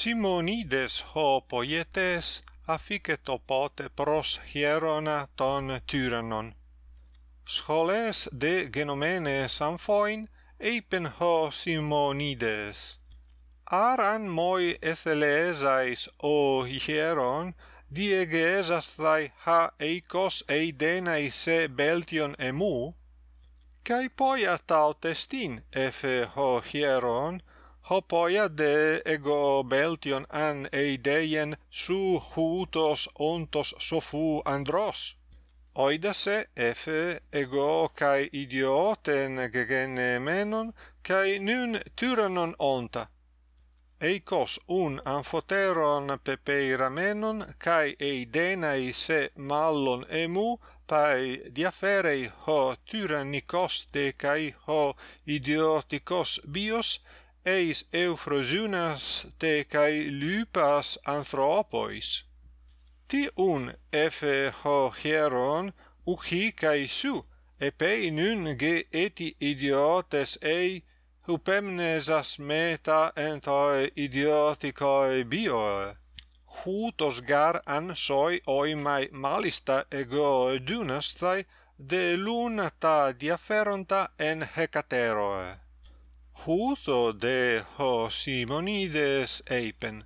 Simonides ho poietes afficet opote pros hierona ton tyrannon. Scholes de genomenes amphoin eipen ho Simonides. Aran moi ethelesais o hieron, diegesas thai ha eikos eidenai se beltion emu, cae poia tau testin efe ho hieron, ho poia de ego beltion an eideien su hutos ontos sofu andros oidase efe ego kai idioten gegene menon kai nun tyrannon onta Eikos un amphoteron pepeira menon, cae eidenae se mallon emu, pae diaferei ho tyrannikos de cae ho idiotikos bios, eis euphrosynas te kai lupas anthropois ti un efe ho hieron uchi kai su epei nun ge eti idiotes ei hupemnesas meta entoi idioticoi bioe hutos gar an soi oi mai malista ego dunas de lunata diaferonta en hecateroe Huso de ho simonides eipen.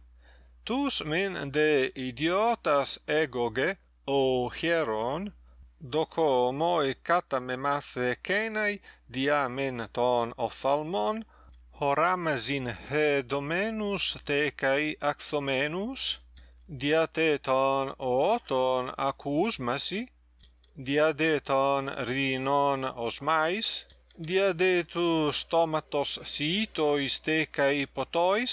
Tus men de idiotas egoge, o hieron, doko moi kata me kenai dia men ton othalmon, horam zin he domenus tecai axomenus, dia te ton o ton acusmasi, dia de rinon osmais, dia de to stomatos sito iste kai potois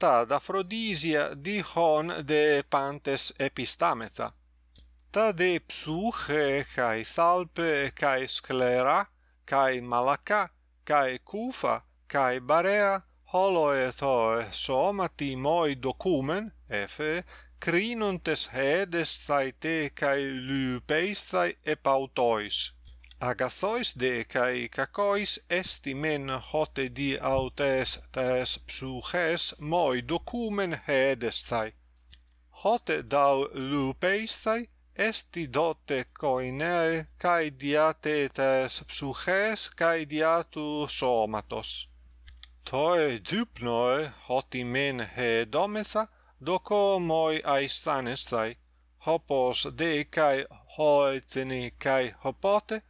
tad afrodisia di hon de pantes epistametha t de psuche kai salpe kai sclera kai malaka kai kufa kai barea holoetor somati moi dokumen e crinuntes he deszeit kai lubeis epautois agathois de kai kakois esti men hote di autes tes psuches moi documen hedestai hote dau lupeistai esti dote koinae kai diate tes psuches kai diatu somatos toi dupnoi hoti men hedomesa doko moi aistanestai hopos de kai hoeteni kai hopote,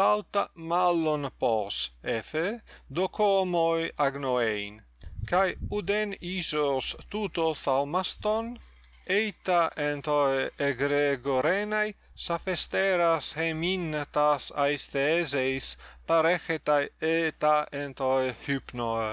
tauta mallon pos efe docomoi agnoein kai uden isos tuto thaumaston eita entoe egregorenai safesteras hemin tas aisteseis parechetai eta entoe hypnoe